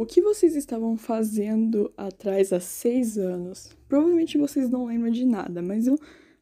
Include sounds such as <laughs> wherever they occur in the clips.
O que vocês estavam fazendo atrás há seis anos? Provavelmente vocês não lembram de nada, mas eu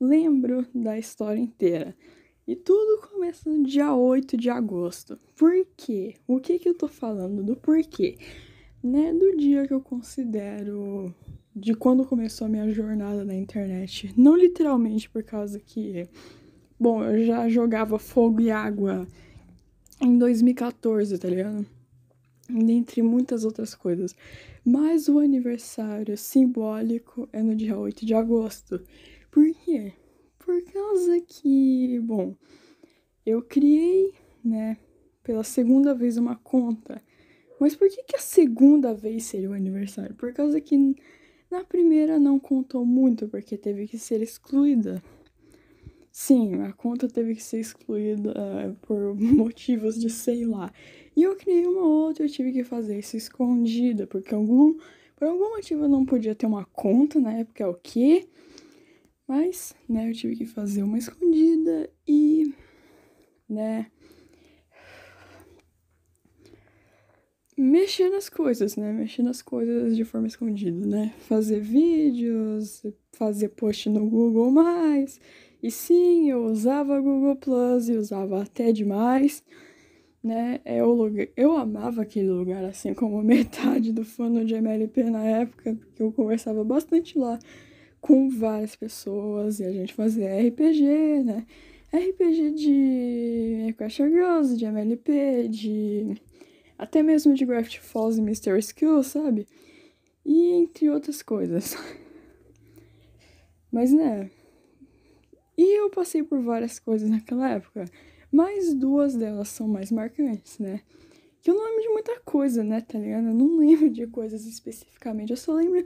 lembro da história inteira. E tudo começa no dia 8 de agosto. Por quê? O que, que eu tô falando do porquê? Né, do dia que eu considero de quando começou a minha jornada na internet. Não literalmente por causa que, bom, eu já jogava fogo e água em 2014, tá ligado? dentre muitas outras coisas. Mas o aniversário simbólico é no dia 8 de agosto. Por quê? Por causa que, bom, eu criei, né, pela segunda vez uma conta. Mas por que, que a segunda vez seria o aniversário? Por causa que na primeira não contou muito, porque teve que ser excluída Sim, a conta teve que ser excluída eh, por <laughs> motivos de sei lá. E eu criei uma outra, eu tive que fazer isso escondida, porque algum, por algum motivo eu não podia ter uma conta na época, é o quê? Mas, né, eu tive que fazer uma escondida e, né, mexer nas coisas, né? Mexer nas coisas de forma escondida, né? Fazer vídeos, fazer post no Google mais e sim, eu usava Google Plus e usava até demais, né? É o lugar, eu amava aquele lugar, assim como <laughs> metade do fã de MLP na época, porque eu conversava bastante lá com várias pessoas e a gente fazia RPG, né? RPG de Crash Girls, de MLP, de até mesmo de Graft Falls e Mystery Skill, sabe? E entre outras coisas. <laughs> Mas né, e eu passei por várias coisas naquela época, mas duas delas são mais marcantes, né? Que eu não lembro de muita coisa, né, tá ligado? Eu não <laughs> lembro de coisas especificamente, eu só lembro,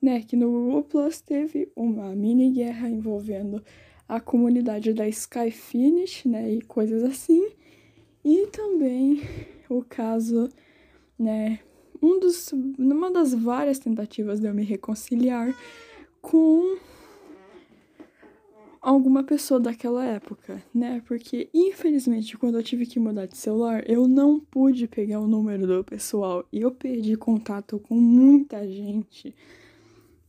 né, que no Google Plus teve uma mini guerra envolvendo a comunidade da Skyfinish, né, e coisas assim. E também o caso, né, um dos, uma das várias tentativas de eu me reconciliar com alguma pessoa daquela época, né? Porque, infelizmente, quando eu tive que mudar de celular, eu não pude pegar o número do pessoal e eu perdi contato com muita gente.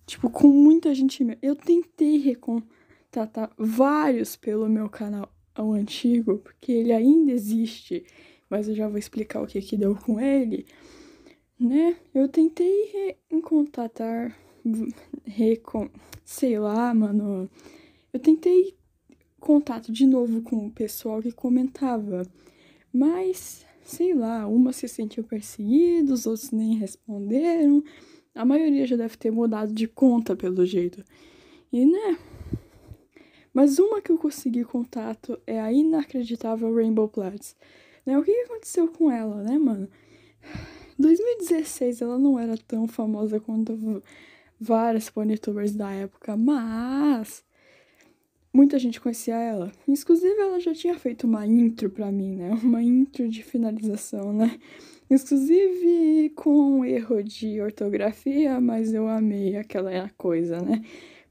Tipo, com muita gente mesmo. Eu tentei recontatar vários pelo meu canal ao antigo, porque ele ainda existe, mas eu já vou explicar o que que deu com ele, né? Eu tentei recontatar, recon... sei lá, mano eu tentei contato de novo com o pessoal que comentava, mas sei lá, uma se sentiu perseguida, os outros nem responderam. A maioria já deve ter mudado de conta pelo jeito. E né? Mas uma que eu consegui contato é a inacreditável Rainbow Platts. Né? O que aconteceu com ela, né, mano? 2016 ela não era tão famosa quanto várias pornitubers da época, mas Muita gente conhecia ela. Inclusive, ela já tinha feito uma intro para mim, né? <laughs> Uma intro de finalização, né? Inclusive com um erro de ortografia, mas eu amei aquela coisa, né?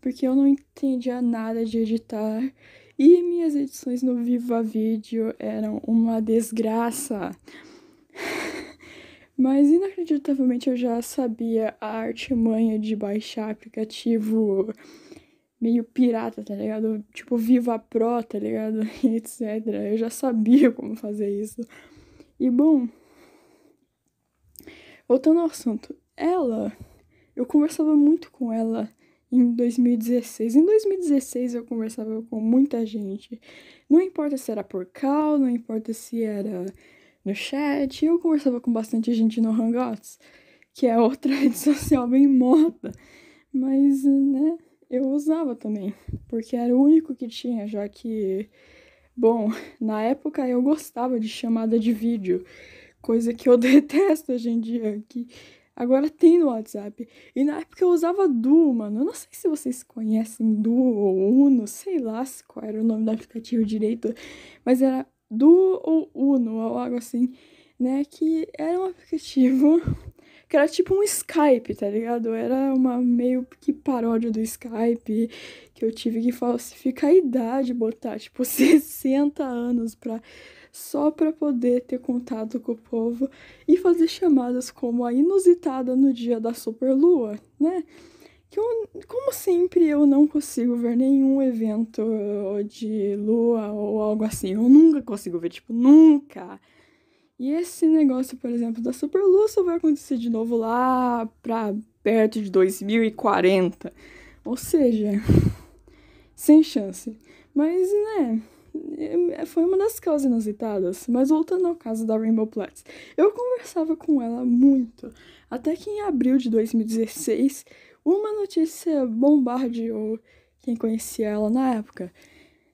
Porque eu não entendia nada de editar e minhas edições no Viva Vídeo eram uma desgraça. <laughs> Mas inacreditavelmente eu já sabia a arte manha de baixar aplicativo meio pirata, tá ligado? Tipo, Viva Pro, tá ligado? <laughs> etc. Eu já sabia como fazer isso. E bom. Voltando ao assunto, ela. Eu conversava muito com ela em 2016. Em 2016 eu conversava com muita gente. Não importa se era por cal, não importa se era no chat, eu conversava com bastante gente no Hangouts, que é outra <laughs> rede social bem morta. Mas, né, eu usava também, porque era o único que tinha, já que, bom, <laughs> na época eu gostava de chamada de vídeo, coisa que eu <laughs> detesto hoje em dia, que agora tem no WhatsApp. E na época eu usava Duo, mano, eu não sei se vocês conhecem Duo ou Uno, sei lá qual era o nome do aplicativo direito, mas era Duo ou Uno, ou algo assim, né, que era um aplicativo <laughs> que era tipo um Skype, tá ligado? Era uma meio que paródia do Skype, que eu tive que falsificar a idade, botar tipo 60 <laughs> anos pra, só pra poder ter contato com o povo e fazer chamadas como a inusitada no dia da superlua, né? que eu, como sempre, eu não consigo ver nenhum evento de lua ou algo assim. Eu nunca consigo ver, tipo, nunca. E esse negócio, por exemplo, da superluz só vai acontecer de novo lá para perto de 2040. Ou seja, <laughs> sem chance. Mas, né, é, foi uma das causas inusitadas. Mas voltando ao caso da Rainbow Platts, eu conversava com ela muito. Até que em abril de 2016, uma notícia bombardeou quem conhecia ela na época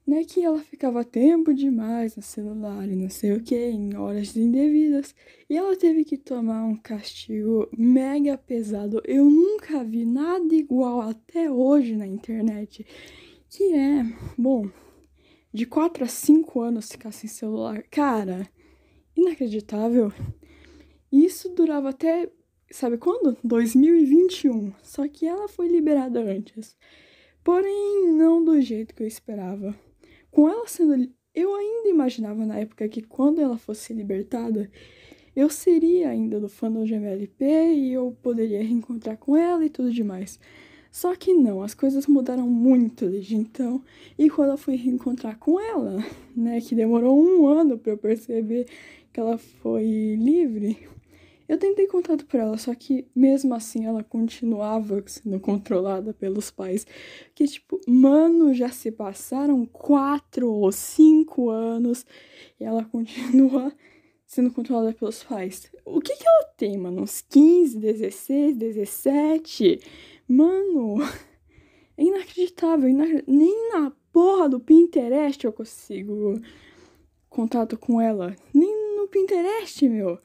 né, que ela ficava tempo demais no celular e não sei o que, em horas indevidas, e ela teve que tomar um castigo mega pesado. Eu nunca vi nada igual até hoje na internet, que é, bom, de 4 a 5 anos ficar sem celular. Cara, inacreditável. Isso durava até, sabe quando? 2021. Só que ela foi liberada antes. Porém, não do jeito que eu esperava com ela sendo. Eu ainda imaginava na época que quando ela fosse libertada, eu seria ainda do fandom de MLP e eu poderia reencontrar com ela e tudo demais. Só que não, as coisas mudaram muito desde então. E quando eu fui reencontrar com ela, né, que demorou um ano para eu perceber que ela foi livre, eu tentei contato por ela, só que mesmo assim ela continuava sendo controlada pelos pais. Que tipo, mano, já se passaram quatro ou cinco anos e ela <laughs> continua sendo controlada pelos pais. O que que ela tem, mano? Uns 15, 16, 17? Mano, <laughs> é inacreditável. Inac... Nem na porra do Pinterest eu consigo contato com ela. Nem no Pinterest, meu.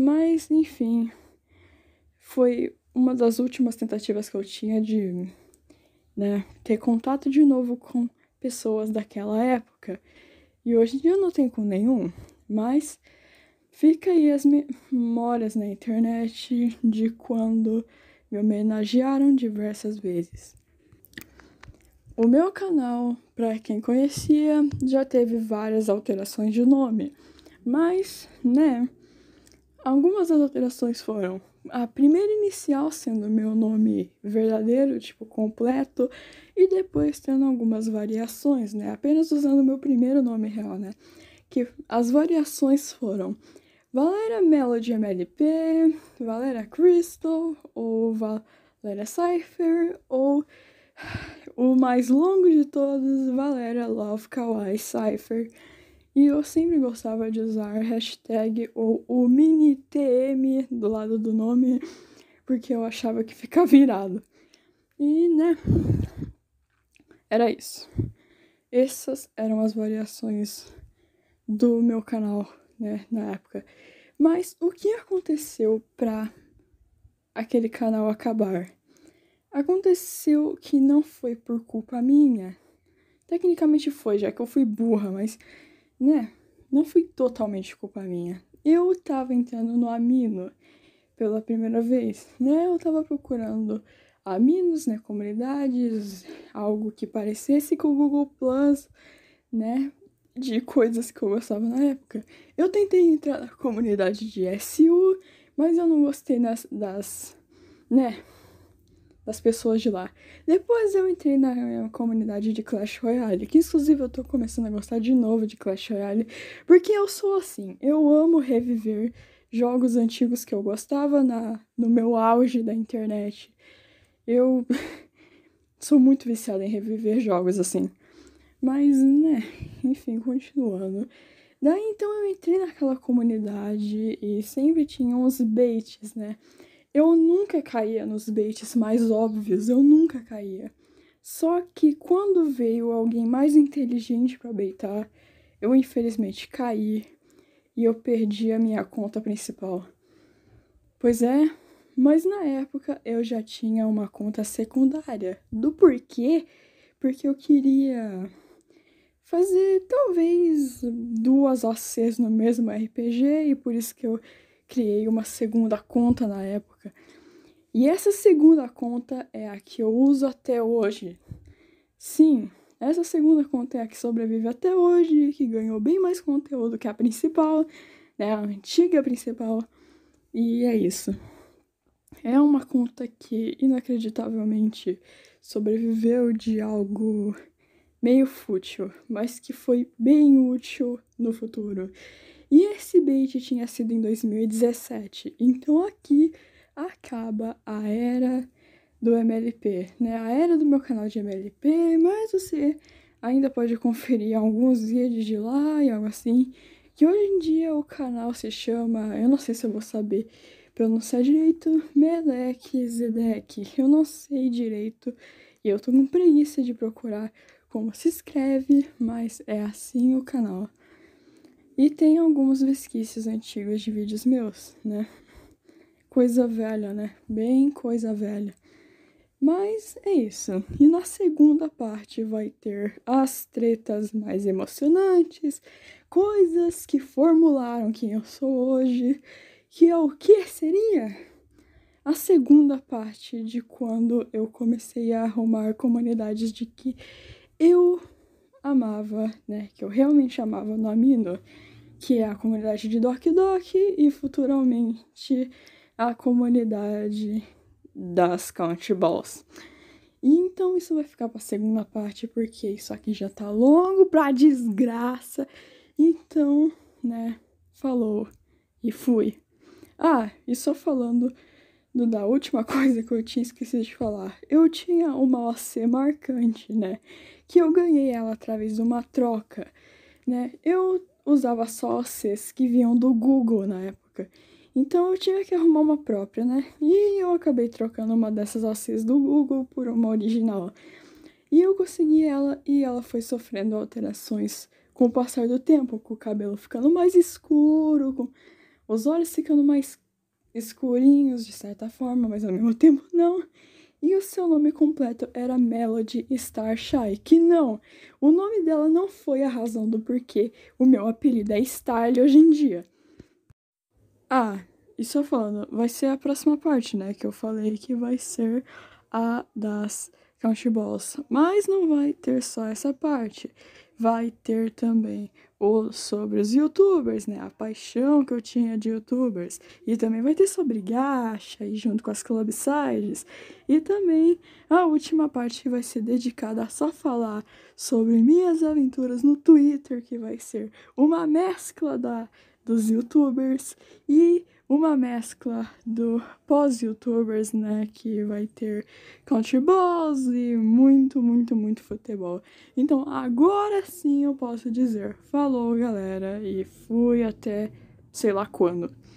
Mas, enfim, foi uma das últimas tentativas que eu tinha de né, ter contato de novo com pessoas daquela época. E hoje em dia eu não tenho com nenhum, mas fica aí as memórias na internet de quando me homenagearam diversas vezes. O meu canal, para quem conhecia, já teve várias alterações de nome, mas, né, Algumas das alterações foram a primeira inicial sendo meu nome verdadeiro, tipo completo, e depois tendo algumas variações, né? Apenas usando meu primeiro nome real, né? Que as variações foram Valera Melody MLP, Valera Crystal, ou Valera Cypher, ou o mais longo de todos, Valera Love Kawaii Cypher. E eu sempre gostava de usar hashtag ou o mini TM do lado do nome, porque eu achava que fica virado. E, né, era isso. Essas eram as variações do meu canal, né, na época. Mas o que aconteceu pra aquele canal acabar? Aconteceu que não foi por culpa minha. Tecnicamente foi, já que eu fui burra, mas né? Não foi totalmente culpa minha. Eu tava entrando no amino pela primeira vez, né? Eu tava procurando aminos, né? Comunidades, algo que parecesse com o Google Plus, né? De coisas que eu gostava na época. Eu tentei entrar na comunidade de SU, mas eu não gostei das, das né? das pessoas de lá. Depois eu entrei na, comunidade de Clash Royale, que inclusive eu tô começando a gostar de novo de Clash Royale, porque eu sou assim, eu amo reviver jogos antigos que eu gostava na, no meu auge da internet. Eu <laughs> sou muito viciada em reviver jogos assim. Mas, né, enfim, continuando. Daí então eu entrei naquela comunidade e sempre tinha uns baits, né? Eu nunca caía nos baits mais óbvios, eu nunca caía. Só que quando veio alguém mais inteligente para beitar, eu infelizmente caí e eu perdi a minha conta principal. Pois é, mas na época eu já tinha uma conta secundária. Do porquê? Porque eu queria fazer talvez duas OCs no mesmo RPG e por isso que eu criei uma segunda conta na época. E essa segunda conta é a que eu uso até hoje. Sim, essa segunda conta é a que sobrevive até hoje, que ganhou bem mais conteúdo que a principal, né, a antiga principal. E é isso. É uma conta que inacreditavelmente sobreviveu de algo meio fútil, mas que foi bem útil no futuro. E esse bait tinha sido em 2017. Então aqui acaba a era do MLP, né? A era do meu canal de MLP, mas você ainda pode conferir alguns vídeos de lá e algo assim. Que hoje em dia o canal se chama, eu não sei se eu vou saber pronunciar direito, Melek Zedek. Eu não sei direito e eu tô com preguiça de procurar como se escreve, mas é assim o canal. E tem alguns resquícios antigos de vídeos meus, né? Coisa velha, né? Bem coisa velha. Mas é isso. E na segunda parte vai ter as tretas mais emocionantes, coisas que formularam quem eu sou hoje, que é o que seria a segunda parte de quando eu comecei a arrumar comunidades de que eu amava, né, que eu realmente amava no Amino que é a comunidade de Doki Doki e futuramente a comunidade das Country Balls. E então isso vai ficar para a segunda parte, porque isso aqui já tá longo pra desgraça. Então, né, falou e fui. Ah, e só falando do, da última <laughs> coisa que eu tinha esquecido de falar. Eu tinha uma OC marcante, né, que eu ganhei ela através de uma troca, né. Eu usava sócias que vinham do Google na época. Então eu tive que arrumar uma própria, né? E eu acabei trocando uma dessas OCs do Google por uma original. E eu consegui ela e ela foi sofrendo alterações com o passar do tempo, com o cabelo ficando mais escuro, com os olhos ficando mais escurinhos de certa forma, mas ao mesmo tempo não. E o seu nome completo era Melody Starshine, que não, o nome dela não foi a razão do porquê o meu apelido é Starly hoje em dia. Ah, e só falando, vai ser a próxima parte, né? Que eu falei que vai ser a das Country Balls. Mas não vai ter só essa parte vai ter também o, sobre os youtubers, né? A paixão que eu tinha de youtubers. E também vai ter sobre gacha e junto com as clubsides. E também a última parte que vai ser dedicada a só falar sobre minhas aventuras no Twitter, que vai ser uma mescla da, dos youtubers e uma mescla do pós-youtubers, né? Que vai ter country balls e muito, muito, muito futebol. Então agora sim eu posso dizer: falou galera, e fui até sei lá quando.